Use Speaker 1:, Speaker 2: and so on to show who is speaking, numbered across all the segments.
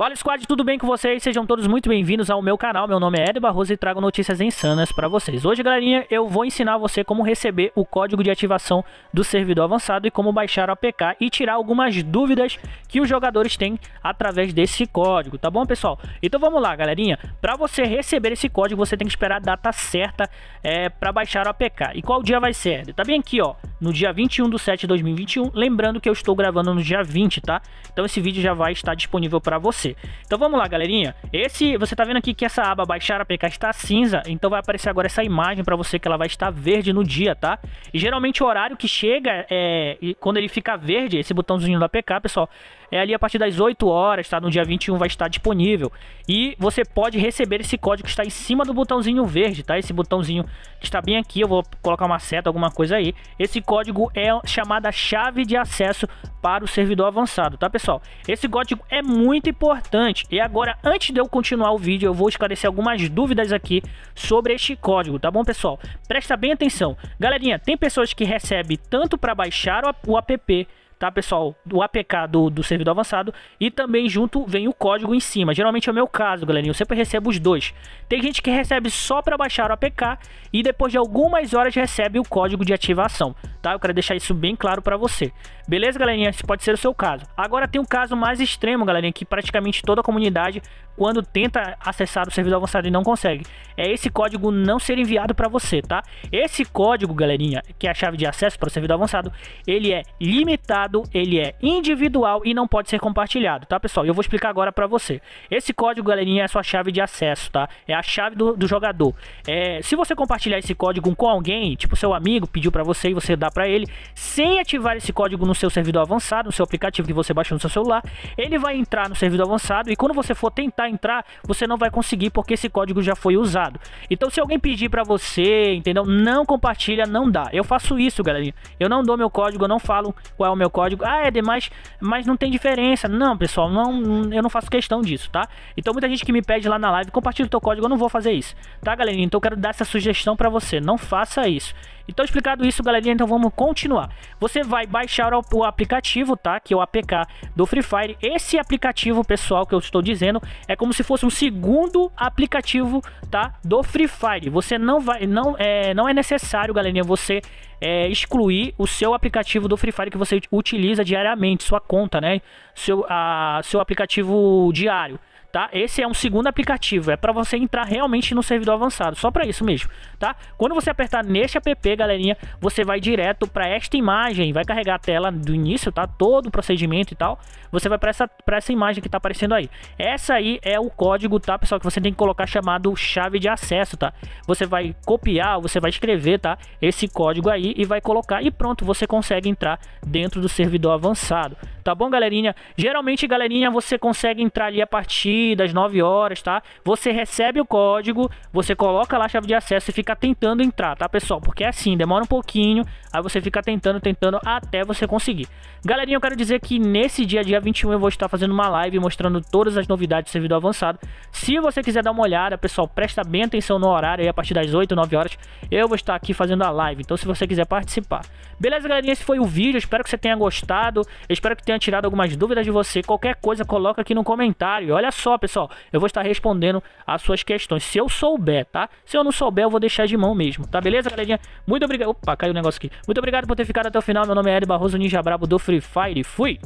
Speaker 1: Fala Squad, tudo bem com vocês? Sejam todos muito bem-vindos ao meu canal, meu nome é Ed Barroso e trago notícias insanas para vocês. Hoje, galerinha, eu vou ensinar você como receber o código de ativação do servidor avançado e como baixar o APK e tirar algumas dúvidas que os jogadores têm através desse código, tá bom, pessoal? Então vamos lá, galerinha. Para você receber esse código, você tem que esperar a data certa é, eh, para baixar o APK. E qual dia vai ser? Tá bem aqui, ó no dia 21 do 7 de 2021. Lembrando que eu estou gravando no dia 20, tá? Então esse vídeo já vai estar disponível para você. Então vamos lá, galerinha. Esse, você tá vendo aqui que essa aba baixar APK está cinza, então vai aparecer agora essa imagem para você que ela vai estar verde no dia, tá? E geralmente o horário que chega, é, quando ele fica verde, esse botãozinho da APK, pessoal, é ali a partir das 8 horas, tá? No dia 21 vai estar disponível. E você pode receber esse código que está em cima do botãozinho verde, tá? Esse botãozinho que está bem aqui, eu vou colocar uma seta, alguma coisa aí. Esse código é chamada chave de acesso para o servidor avançado, tá, pessoal? Esse código é muito importante. E agora, antes de eu continuar o vídeo, eu vou esclarecer algumas dúvidas aqui sobre este código, tá bom, pessoal? Presta bem atenção. Galerinha, tem pessoas que recebem tanto para baixar o app tá, pessoal? Do APK do, do servidor avançado e também junto vem o código em cima. Geralmente é o meu caso, galerinha, eu sempre recebo os dois. Tem gente que recebe só para baixar o APK e depois de algumas horas recebe o código de ativação, tá? Eu quero deixar isso bem claro para você. Beleza, galerinha? Esse pode ser o seu caso. Agora tem um caso mais extremo, galerinha, que praticamente toda a comunidade quando tenta acessar o servidor avançado e não consegue. É esse código não ser enviado para você, tá? Esse código, galerinha, que é a chave de acesso para o servidor avançado, ele é limitado, ele é individual e não pode ser compartilhado, tá, pessoal? Eu vou explicar agora para você. Esse código, galerinha, é a sua chave de acesso, tá? É a chave do, do jogador. É, se você compartilhar esse código com alguém, tipo seu amigo pediu para você e você dá para ele, sem ativar esse código no seu servidor avançado, no seu aplicativo que você baixou no seu celular, ele vai entrar no servidor avançado e quando você for tentar entrar, você não vai conseguir porque esse código já foi usado. Então se alguém pedir para você, entendeu? Não compartilha, não dá. Eu faço isso, galerinha. Eu não dou meu código, eu não falo qual é o meu código. Ah, é demais, mas não tem diferença. Não, pessoal, não, eu não faço questão disso, tá? Então muita gente que me pede lá na live, compartilha o teu código, eu não vou fazer isso. Tá, galerinha? Então eu quero dar essa sugestão para você. Não faça isso. Então explicado isso, galerinha, então vamos continuar. Você vai baixar o, aplicativo, tá? Que é o APK do Free Fire. Esse aplicativo, pessoal, que eu estou dizendo, é como se fosse um segundo aplicativo, tá? Do Free Fire. Você não vai, não é, não é necessário, galerinha, você é, excluir o seu aplicativo do Free Fire que você utiliza diariamente, sua conta, né? Seu, a, seu aplicativo diário tá? Esse é um segundo aplicativo, é para você entrar realmente no servidor avançado, só para isso mesmo, tá? Quando você apertar neste app, galerinha, você vai direto para esta imagem, vai carregar a tela do início, tá? Todo o procedimento e tal. Você vai para essa para essa imagem que tá aparecendo aí. Essa aí é o código, tá, pessoal, que você tem que colocar chamado chave de acesso, tá? Você vai copiar, você vai escrever, tá? Esse código aí e vai colocar e pronto, você consegue entrar dentro do servidor avançado, Tá bom, galerinha? Geralmente, galerinha, você consegue entrar ali a partir das 9 horas, tá? Você recebe o código, você coloca lá a chave de acesso e fica tentando entrar, tá, pessoal? Porque é assim, demora um pouquinho, aí você fica tentando, tentando até você conseguir. Galerinha, eu quero dizer que nesse dia, dia 21, eu vou estar fazendo uma live mostrando todas as novidades do servidor avançado. Se você quiser dar uma olhada, pessoal, presta bem atenção no horário aí, a partir das 8, 9 horas, eu vou estar aqui fazendo a live. Então, se você quiser participar. Beleza, galerinha? Esse foi o vídeo, espero que você tenha gostado, eu espero que tenha tenha tirado algumas dúvidas de você. Qualquer coisa, coloca aqui no comentário. Olha só, pessoal, eu vou estar respondendo as suas questões. Se eu souber, tá? Se eu não souber, eu vou deixar de mão mesmo, tá beleza, galerinha? Muito obrigado. Opa, caiu o um negócio aqui. Muito obrigado por ter ficado até o final. Meu nome é Ed Barroso Ninja Brabo do Free Fire. Fui!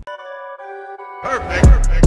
Speaker 1: Perfect, perfect.